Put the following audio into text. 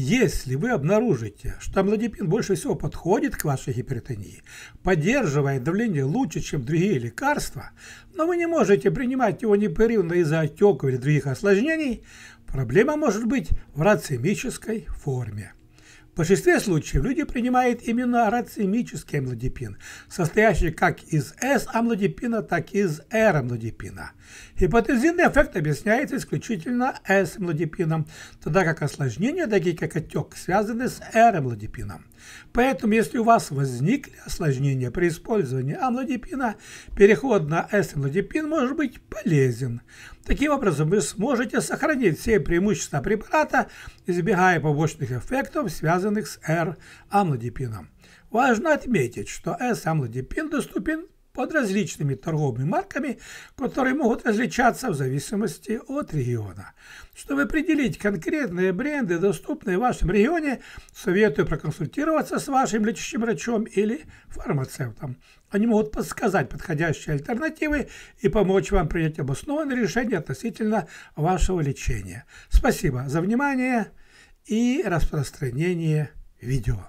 Если вы обнаружите, что амлодипин больше всего подходит к вашей гипертонии, поддерживает давление лучше, чем другие лекарства, но вы не можете принимать его непрерывно из-за отеков или других осложнений, проблема может быть в рацемической форме большинстве случаев люди принимают именно рацимический амлодипин, состоящий как из S-амлодипина, так и из R-амлодипина. Гипотензивный эффект объясняется исключительно S-амлодипином, тогда как осложнения, такие как отек, связаны с R-амлодипином. Поэтому, если у вас возникли осложнения при использовании амлодипина, переход на S-амлодипин может быть полезен. Таким образом, вы сможете сохранить все преимущества препарата, избегая побочных эффектов, связанных связанных с R-амлодипином. Важно отметить, что S-амлодипин доступен под различными торговыми марками, которые могут различаться в зависимости от региона. Чтобы определить конкретные бренды, доступные в вашем регионе, советую проконсультироваться с вашим лечащим врачом или фармацевтом. Они могут подсказать подходящие альтернативы и помочь вам принять обоснованное решение относительно вашего лечения. Спасибо за внимание и распространение видео.